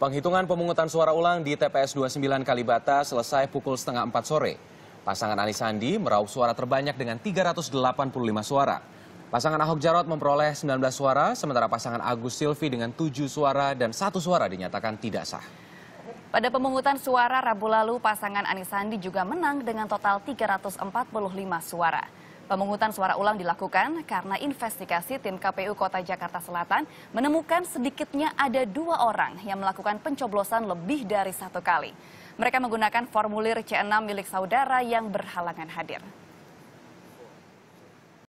Penghitungan pemungutan suara ulang di TPS 29 Kalibata selesai pukul setengah 4 sore. Pasangan Anisandi Sandi meraup suara terbanyak dengan 385 suara. Pasangan Ahok Jarot memperoleh 19 suara, sementara pasangan Agus Silvi dengan 7 suara dan satu suara dinyatakan tidak sah. Pada pemungutan suara Rabu lalu, pasangan Anisandi juga menang dengan total 345 suara. Pemungutan suara ulang dilakukan karena investigasi tim KPU Kota Jakarta Selatan menemukan sedikitnya ada dua orang yang melakukan pencoblosan lebih dari satu kali. Mereka menggunakan formulir C6 milik saudara yang berhalangan hadir.